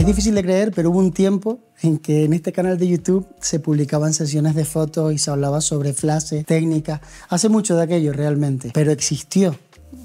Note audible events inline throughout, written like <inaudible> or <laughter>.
Es difícil de creer, pero hubo un tiempo en que en este canal de YouTube se publicaban sesiones de fotos y se hablaba sobre flases, técnicas, hace mucho de aquello realmente, pero existió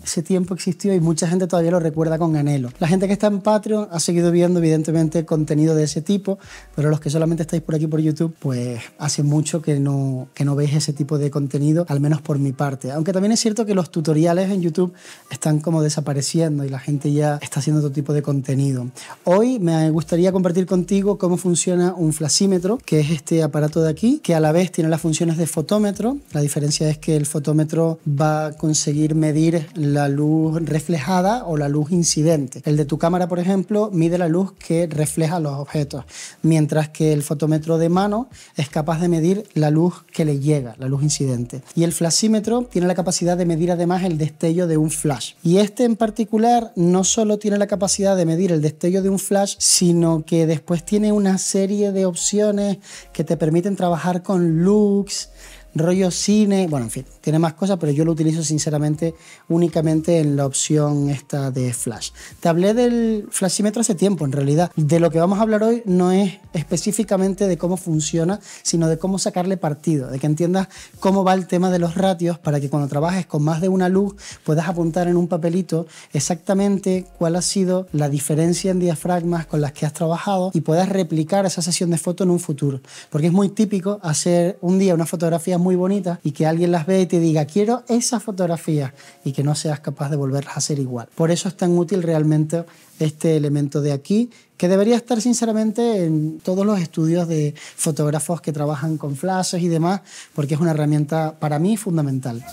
ese tiempo existió y mucha gente todavía lo recuerda con anhelo. La gente que está en Patreon ha seguido viendo, evidentemente, contenido de ese tipo, pero los que solamente estáis por aquí por YouTube, pues hace mucho que no, que no veis ese tipo de contenido, al menos por mi parte. Aunque también es cierto que los tutoriales en YouTube están como desapareciendo y la gente ya está haciendo otro tipo de contenido. Hoy me gustaría compartir contigo cómo funciona un flasímetro, que es este aparato de aquí, que a la vez tiene las funciones de fotómetro. La diferencia es que el fotómetro va a conseguir medir la la luz reflejada o la luz incidente. El de tu cámara, por ejemplo, mide la luz que refleja los objetos, mientras que el fotómetro de mano es capaz de medir la luz que le llega, la luz incidente. Y el flashímetro tiene la capacidad de medir además el destello de un flash. Y este en particular no solo tiene la capacidad de medir el destello de un flash, sino que después tiene una serie de opciones que te permiten trabajar con looks, rollo cine, bueno, en fin, tiene más cosas, pero yo lo utilizo sinceramente únicamente en la opción esta de flash. Te hablé del flashímetro hace tiempo, en realidad. De lo que vamos a hablar hoy no es específicamente de cómo funciona, sino de cómo sacarle partido, de que entiendas cómo va el tema de los ratios para que cuando trabajes con más de una luz puedas apuntar en un papelito exactamente cuál ha sido la diferencia en diafragmas con las que has trabajado y puedas replicar esa sesión de foto en un futuro. Porque es muy típico hacer un día una fotografía muy bonitas y que alguien las ve y te diga, quiero esas fotografías y que no seas capaz de volver a hacer igual. Por eso es tan útil realmente este elemento de aquí, que debería estar sinceramente en todos los estudios de fotógrafos que trabajan con flashes y demás, porque es una herramienta para mí fundamental.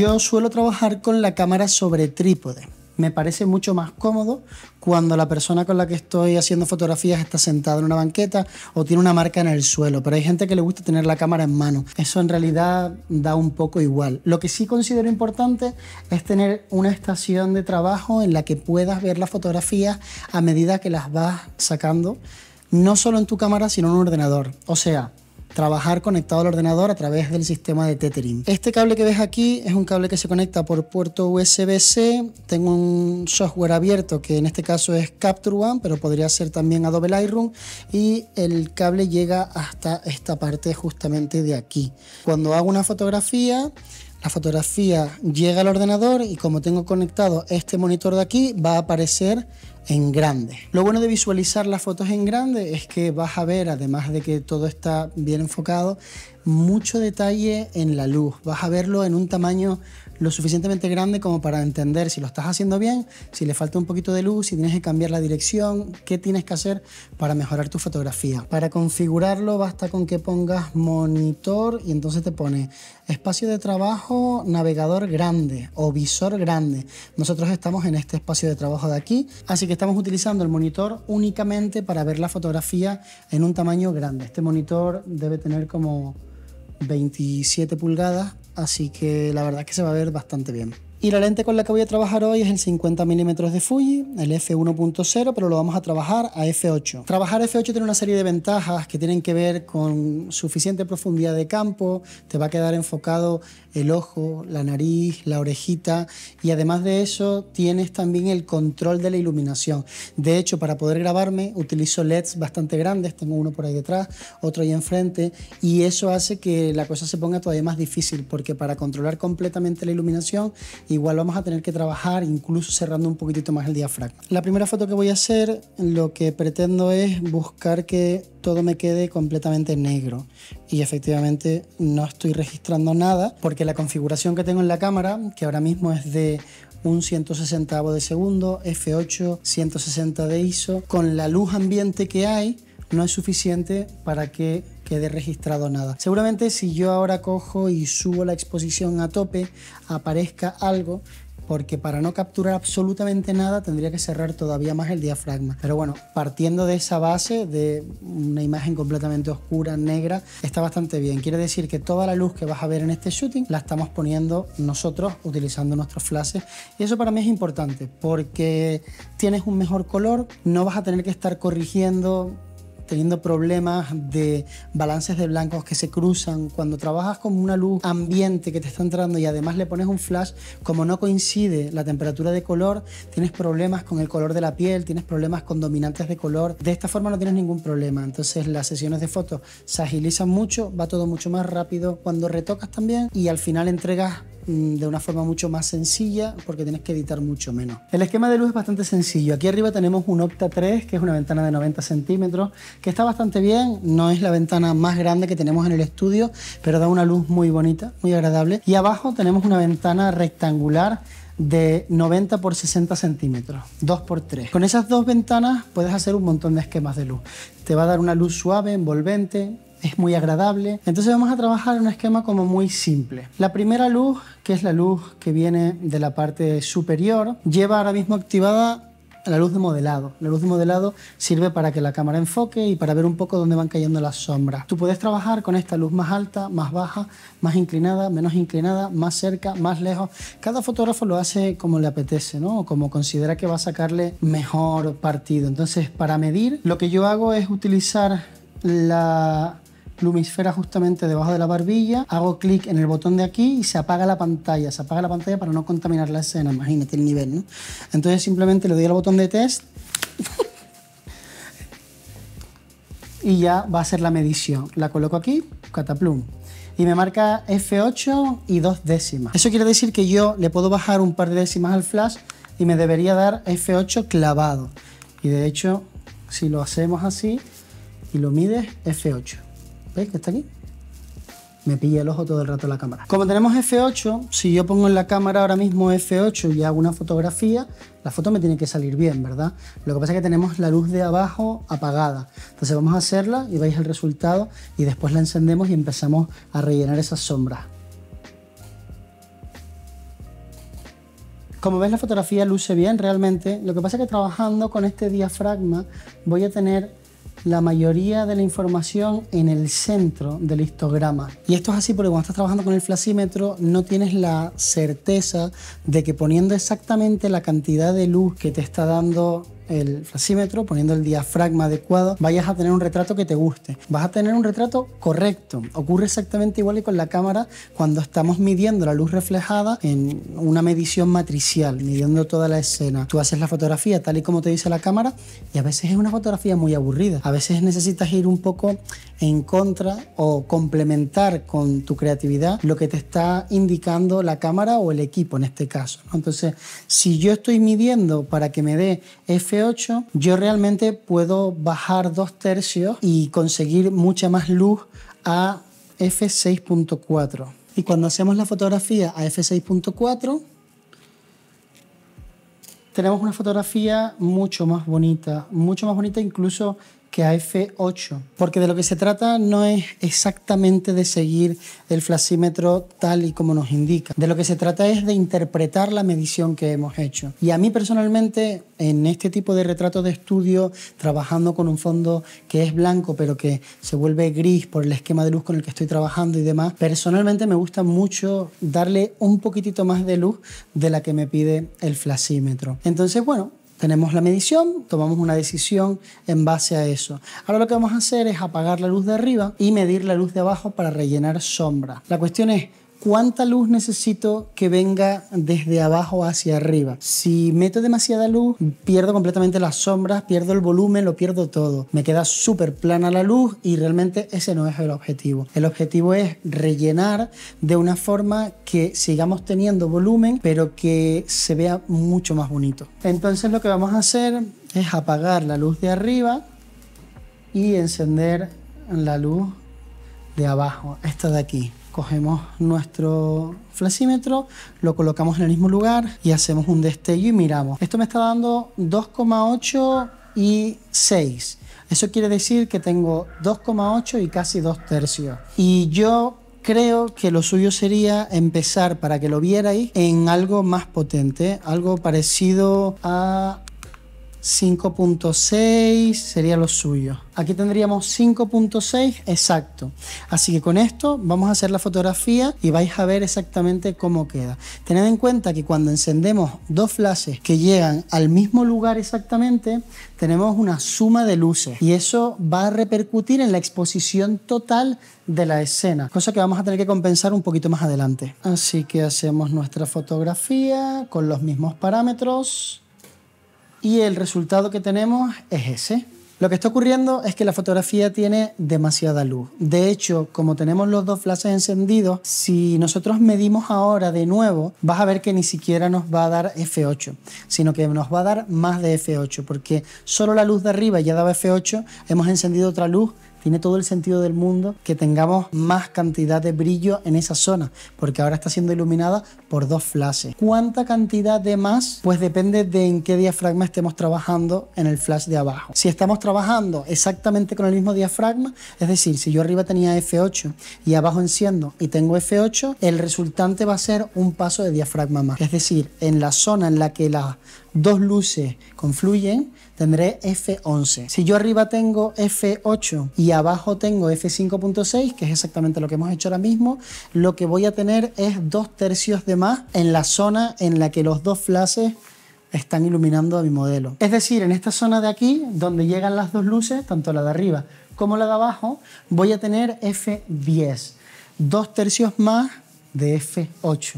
yo suelo trabajar con la cámara sobre trípode. Me parece mucho más cómodo cuando la persona con la que estoy haciendo fotografías está sentada en una banqueta o tiene una marca en el suelo, pero hay gente que le gusta tener la cámara en mano. Eso en realidad da un poco igual. Lo que sí considero importante es tener una estación de trabajo en la que puedas ver las fotografías a medida que las vas sacando, no solo en tu cámara, sino en un ordenador. O sea, trabajar conectado al ordenador a través del sistema de tethering. Este cable que ves aquí es un cable que se conecta por puerto USB-C. Tengo un software abierto que en este caso es Capture One, pero podría ser también Adobe Lightroom y el cable llega hasta esta parte justamente de aquí. Cuando hago una fotografía, la fotografía llega al ordenador y como tengo conectado este monitor de aquí, va a aparecer en grande. Lo bueno de visualizar las fotos en grande es que vas a ver, además de que todo está bien enfocado, mucho detalle en la luz. Vas a verlo en un tamaño lo suficientemente grande como para entender si lo estás haciendo bien, si le falta un poquito de luz, si tienes que cambiar la dirección, qué tienes que hacer para mejorar tu fotografía. Para configurarlo basta con que pongas monitor y entonces te pone espacio de trabajo, navegador grande o visor grande. Nosotros estamos en este espacio de trabajo de aquí, así que estamos utilizando el monitor únicamente para ver la fotografía en un tamaño grande. Este monitor debe tener como 27 pulgadas, así que la verdad es que se va a ver bastante bien. Y la lente con la que voy a trabajar hoy es el 50 mm de Fuji, el f1.0, pero lo vamos a trabajar a f8. Trabajar f8 tiene una serie de ventajas que tienen que ver con suficiente profundidad de campo, te va a quedar enfocado el ojo, la nariz, la orejita y además de eso tienes también el control de la iluminación. De hecho, para poder grabarme utilizo LEDs bastante grandes, tengo uno por ahí detrás, otro ahí enfrente y eso hace que la cosa se ponga todavía más difícil porque para controlar completamente la iluminación igual vamos a tener que trabajar incluso cerrando un poquitito más el diafragma. La primera foto que voy a hacer lo que pretendo es buscar que todo me quede completamente negro y efectivamente no estoy registrando nada porque la configuración que tengo en la cámara, que ahora mismo es de un 160 de segundo, f8, 160 de ISO, con la luz ambiente que hay, no es suficiente para que quede registrado nada. Seguramente si yo ahora cojo y subo la exposición a tope, aparezca algo porque para no capturar absolutamente nada tendría que cerrar todavía más el diafragma. Pero bueno, partiendo de esa base, de una imagen completamente oscura, negra, está bastante bien. Quiere decir que toda la luz que vas a ver en este shooting la estamos poniendo nosotros utilizando nuestros flashes. Y eso para mí es importante porque tienes un mejor color, no vas a tener que estar corrigiendo teniendo problemas de balances de blancos que se cruzan, cuando trabajas con una luz ambiente que te está entrando y además le pones un flash, como no coincide la temperatura de color, tienes problemas con el color de la piel, tienes problemas con dominantes de color. De esta forma no tienes ningún problema. Entonces las sesiones de fotos se agilizan mucho, va todo mucho más rápido cuando retocas también y al final entregas Mm, de una forma mucho más sencilla porque tienes que editar mucho menos. El esquema de luz es bastante sencillo. Aquí arriba tenemos un Octa 3, que es una ventana de 90 centímetros, que está bastante bien. No es la ventana más grande que tenemos en el estudio, pero da una luz muy bonita, muy agradable. Y abajo tenemos una ventana rectangular de 90 por 60 centímetros, 2 por 3. Con esas dos ventanas puedes hacer un montón de esquemas de luz. Te va a dar una luz suave, envolvente, es muy agradable. Entonces vamos a trabajar un esquema como muy simple. La primera luz, que es la luz que viene de la parte superior, lleva ahora mismo activada la luz de modelado. La luz de modelado sirve para que la cámara enfoque y para ver un poco dónde van cayendo las sombras. Tú puedes trabajar con esta luz más alta, más baja, más inclinada, menos inclinada, más cerca, más lejos. Cada fotógrafo lo hace como le apetece, ¿no? como considera que va a sacarle mejor partido. Entonces, para medir, lo que yo hago es utilizar la plumisfera justamente debajo de la barbilla, hago clic en el botón de aquí y se apaga la pantalla, se apaga la pantalla para no contaminar la escena, imagínate el nivel, ¿no? Entonces simplemente le doy al botón de test y ya va a ser la medición. La coloco aquí, cataplum. Y me marca F8 y dos décimas. Eso quiere decir que yo le puedo bajar un par de décimas al flash y me debería dar F8 clavado. Y de hecho, si lo hacemos así y lo mides, F8. ¿Veis que está aquí? Me pilla el ojo todo el rato la cámara. Como tenemos F8, si yo pongo en la cámara ahora mismo F8 y hago una fotografía, la foto me tiene que salir bien, ¿verdad? Lo que pasa es que tenemos la luz de abajo apagada. Entonces vamos a hacerla y veis el resultado y después la encendemos y empezamos a rellenar esas sombras. Como veis la fotografía luce bien realmente, lo que pasa es que trabajando con este diafragma voy a tener la mayoría de la información en el centro del histograma. Y esto es así porque cuando estás trabajando con el flasímetro no tienes la certeza de que poniendo exactamente la cantidad de luz que te está dando el flacímetro, poniendo el diafragma adecuado, vayas a tener un retrato que te guste. Vas a tener un retrato correcto. Ocurre exactamente igual y con la cámara cuando estamos midiendo la luz reflejada en una medición matricial, midiendo toda la escena. Tú haces la fotografía tal y como te dice la cámara y a veces es una fotografía muy aburrida. A veces necesitas ir un poco en contra o complementar con tu creatividad lo que te está indicando la cámara o el equipo en este caso. Entonces, si yo estoy midiendo para que me dé f yo realmente puedo bajar dos tercios y conseguir mucha más luz a f6.4. Y cuando hacemos la fotografía a f6.4, tenemos una fotografía mucho más bonita, mucho más bonita incluso que a F8, porque de lo que se trata no es exactamente de seguir el flasímetro tal y como nos indica, de lo que se trata es de interpretar la medición que hemos hecho. Y a mí personalmente, en este tipo de retrato de estudio, trabajando con un fondo que es blanco pero que se vuelve gris por el esquema de luz con el que estoy trabajando y demás, personalmente me gusta mucho darle un poquitito más de luz de la que me pide el flasímetro. Entonces, bueno, tenemos la medición, tomamos una decisión en base a eso. Ahora lo que vamos a hacer es apagar la luz de arriba y medir la luz de abajo para rellenar sombra. La cuestión es, cuánta luz necesito que venga desde abajo hacia arriba. Si meto demasiada luz, pierdo completamente las sombras, pierdo el volumen, lo pierdo todo. Me queda súper plana la luz y realmente ese no es el objetivo. El objetivo es rellenar de una forma que sigamos teniendo volumen, pero que se vea mucho más bonito. Entonces lo que vamos a hacer es apagar la luz de arriba y encender la luz de abajo, esta de aquí cogemos nuestro flasímetro, lo colocamos en el mismo lugar y hacemos un destello y miramos. Esto me está dando 2,8 y 6. Eso quiere decir que tengo 2,8 y casi 2 tercios. Y yo creo que lo suyo sería empezar, para que lo vierais, en algo más potente, algo parecido a 5.6 sería lo suyo. Aquí tendríamos 5.6 exacto. Así que con esto vamos a hacer la fotografía y vais a ver exactamente cómo queda. Tened en cuenta que cuando encendemos dos flashes que llegan al mismo lugar exactamente, tenemos una suma de luces y eso va a repercutir en la exposición total de la escena, cosa que vamos a tener que compensar un poquito más adelante. Así que hacemos nuestra fotografía con los mismos parámetros y el resultado que tenemos es ese. Lo que está ocurriendo es que la fotografía tiene demasiada luz. De hecho, como tenemos los dos flashes encendidos, si nosotros medimos ahora de nuevo, vas a ver que ni siquiera nos va a dar F8, sino que nos va a dar más de F8, porque solo la luz de arriba ya daba F8, hemos encendido otra luz tiene todo el sentido del mundo que tengamos más cantidad de brillo en esa zona, porque ahora está siendo iluminada por dos flashes. ¿Cuánta cantidad de más? Pues depende de en qué diafragma estemos trabajando en el flash de abajo. Si estamos trabajando exactamente con el mismo diafragma, es decir, si yo arriba tenía F8 y abajo enciendo y tengo F8, el resultante va a ser un paso de diafragma más. Es decir, en la zona en la que las dos luces confluyen, tendré F11. Si yo arriba tengo F8 y abajo tengo F5.6, que es exactamente lo que hemos hecho ahora mismo, lo que voy a tener es dos tercios de más en la zona en la que los dos flashes están iluminando a mi modelo. Es decir, en esta zona de aquí, donde llegan las dos luces, tanto la de arriba como la de abajo, voy a tener F10, dos tercios más de F8.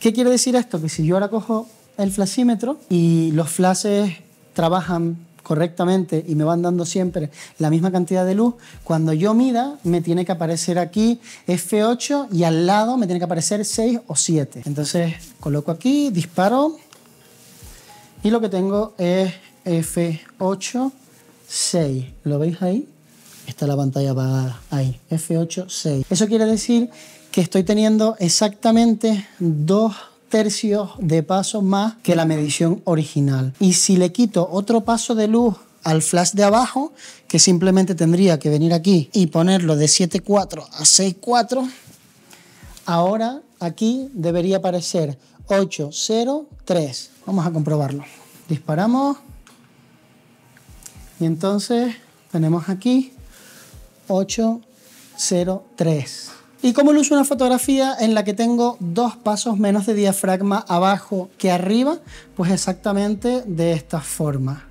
¿Qué quiere decir esto? Que si yo ahora cojo el flasímetro y los flashes trabajan correctamente y me van dando siempre la misma cantidad de luz, cuando yo mida me tiene que aparecer aquí F8 y al lado me tiene que aparecer 6 o 7. Entonces coloco aquí, disparo y lo que tengo es F8, 6. ¿Lo veis ahí? Está la pantalla apagada. Ahí, F8, 6. Eso quiere decir que estoy teniendo exactamente dos tercios de paso más que la medición original. Y si le quito otro paso de luz al flash de abajo, que simplemente tendría que venir aquí y ponerlo de 7.4 a 6.4, ahora aquí debería aparecer 803. Vamos a comprobarlo. Disparamos y entonces tenemos aquí 803 y cómo luce una fotografía en la que tengo dos pasos menos de diafragma abajo que arriba, pues exactamente de esta forma.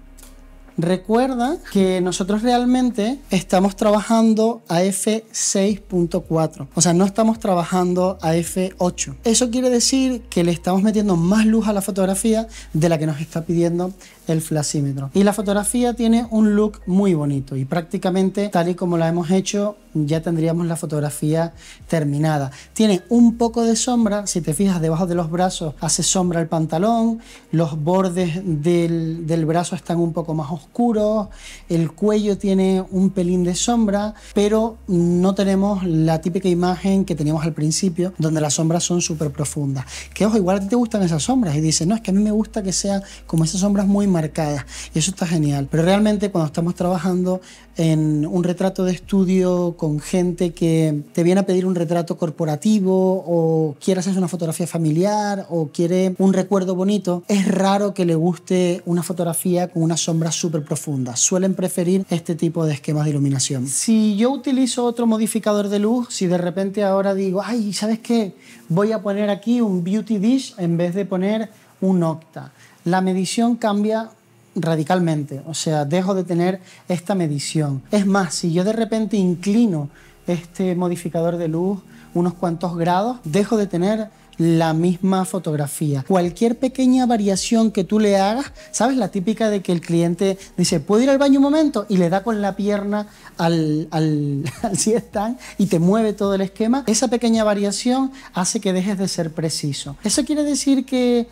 Recuerda que nosotros realmente estamos trabajando a F6.4, o sea, no estamos trabajando a F8. Eso quiere decir que le estamos metiendo más luz a la fotografía de la que nos está pidiendo el flasímetro. Y la fotografía tiene un look muy bonito y prácticamente tal y como la hemos hecho ya tendríamos la fotografía terminada. Tiene un poco de sombra, si te fijas debajo de los brazos hace sombra el pantalón, los bordes del, del brazo están un poco más oscuros, el cuello tiene un pelín de sombra, pero no tenemos la típica imagen que teníamos al principio donde las sombras son súper profundas. Que ojo, igual a ti te gustan esas sombras y dices, no, es que a mí me gusta que sea como esas sombras muy marcada y eso está genial. Pero realmente cuando estamos trabajando en un retrato de estudio con gente que te viene a pedir un retrato corporativo o quiere hacer una fotografía familiar o quiere un recuerdo bonito, es raro que le guste una fotografía con una sombra súper profunda. Suelen preferir este tipo de esquemas de iluminación. Si yo utilizo otro modificador de luz, si de repente ahora digo, ay, ¿sabes qué? Voy a poner aquí un beauty dish en vez de poner un octa la medición cambia radicalmente, o sea, dejo de tener esta medición. Es más, si yo de repente inclino este modificador de luz unos cuantos grados, dejo de tener la misma fotografía. Cualquier pequeña variación que tú le hagas, ¿sabes? La típica de que el cliente dice, ¿puedo ir al baño un momento? Y le da con la pierna al, al, <laughs> al y te mueve todo el esquema. Esa pequeña variación hace que dejes de ser preciso. Eso quiere decir que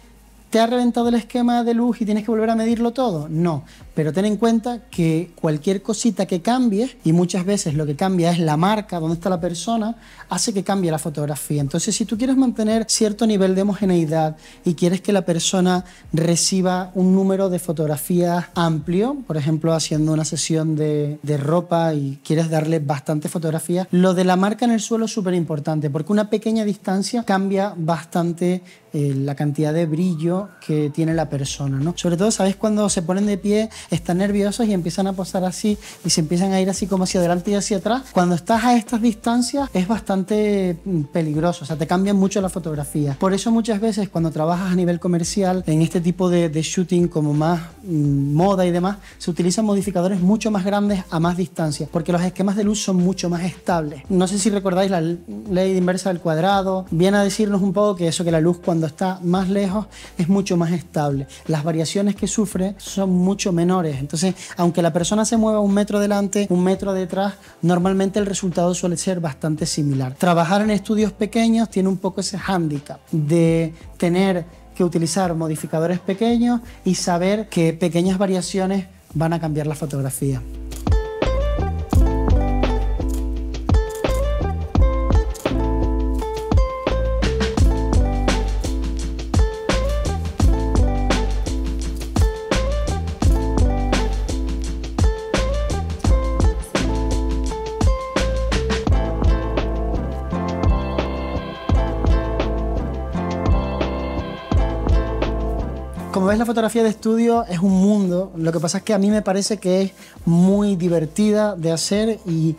¿Te ha reventado el esquema de luz y tienes que volver a medirlo todo? No, pero ten en cuenta que cualquier cosita que cambie, y muchas veces lo que cambia es la marca, dónde está la persona, hace que cambie la fotografía. Entonces, si tú quieres mantener cierto nivel de homogeneidad y quieres que la persona reciba un número de fotografías amplio, por ejemplo, haciendo una sesión de, ropa y quieres darle bastante fotografías, lo de la marca en el suelo es súper importante, porque una pequeña distancia cambia bastante eh, la cantidad de brillo que tiene la persona, ¿no? Sobre todo, ¿sabes? Cuando se ponen de pie, están nerviosos y empiezan a posar así y se empiezan a ir así como hacia adelante y hacia atrás. Cuando estás a estas distancias es bastante mm, peligroso, o sea, te cambian mucho la fotografía. Por eso muchas veces cuando trabajas a nivel comercial en este tipo de, shooting como más mm, moda y demás, se utilizan modificadores mucho más grandes a más distancia, porque los esquemas de luz son mucho más estables. No sé si recordáis la ley inversa del cuadrado, viene a decirnos un poco que eso, que la luz cuando está más lejos es mucho más estable. Las variaciones que sufre son mucho menores. Entonces, aunque la persona se mueva un metro delante, un metro detrás, normalmente el resultado suele ser bastante similar. Trabajar en estudios pequeños tiene un poco ese hándicap de tener que utilizar modificadores pequeños y saber que pequeñas variaciones van a cambiar la fotografía. la fotografía de estudio es un mundo. Lo que pasa es que a mí me parece que es muy divertida de hacer y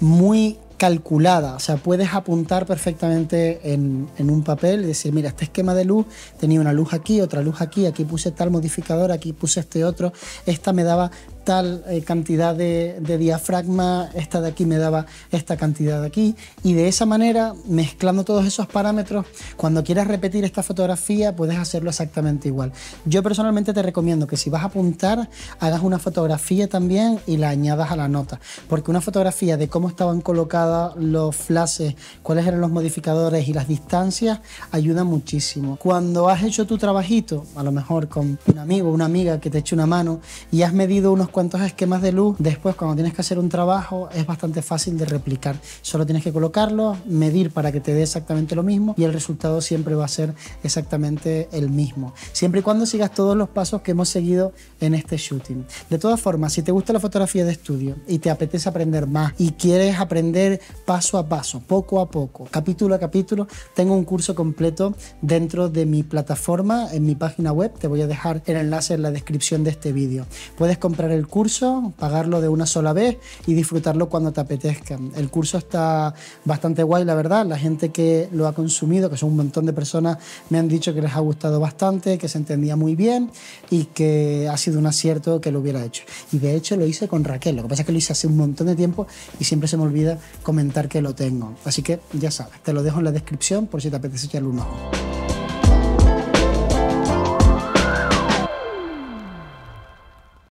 muy calculada. O sea, puedes apuntar perfectamente en, en, un papel y decir, mira, este esquema de luz tenía una luz aquí, otra luz aquí, aquí puse tal modificador, aquí puse este otro, esta me daba eh, cantidad de, diafragma, esta de aquí me daba esta cantidad de aquí. Y de esa manera, mezclando todos esos parámetros, cuando quieras repetir esta fotografía, puedes hacerlo exactamente igual. Yo personalmente te recomiendo que si vas a apuntar, hagas una fotografía también y la añadas a la nota. Porque una fotografía de cómo estaban colocadas los flashes, cuáles eran los modificadores y las distancias, ayuda muchísimo. Cuando has hecho tu trabajito, a lo mejor con un amigo, o una amiga que te eche una mano y has medido unos cuantos esquemas de luz. Después, cuando tienes que hacer un trabajo, es bastante fácil de replicar. Solo tienes que colocarlo medir para que te dé exactamente lo mismo y el resultado siempre va a ser exactamente el mismo. Siempre y cuando sigas todos los pasos que hemos seguido en este shooting. De todas formas, si te gusta la fotografía de estudio y te apetece aprender más y quieres aprender paso a paso, poco a poco, capítulo a capítulo, tengo un curso completo dentro de mi plataforma, en mi página web. Te voy a dejar el enlace en la descripción de este vídeo. Puedes comprar el el curso, pagarlo de una sola vez y disfrutarlo cuando te apetezca. El curso está bastante guay, la verdad. La gente que lo ha consumido, que son un montón de personas, me han dicho que les ha gustado bastante, que se entendía muy bien y que ha sido un acierto que lo hubiera hecho. Y de hecho lo hice con Raquel. Lo que pasa es que lo hice hace un montón de tiempo y siempre se me olvida comentar que lo tengo. Así que ya sabes, te lo dejo en la descripción por si te apetece echarle un ojo.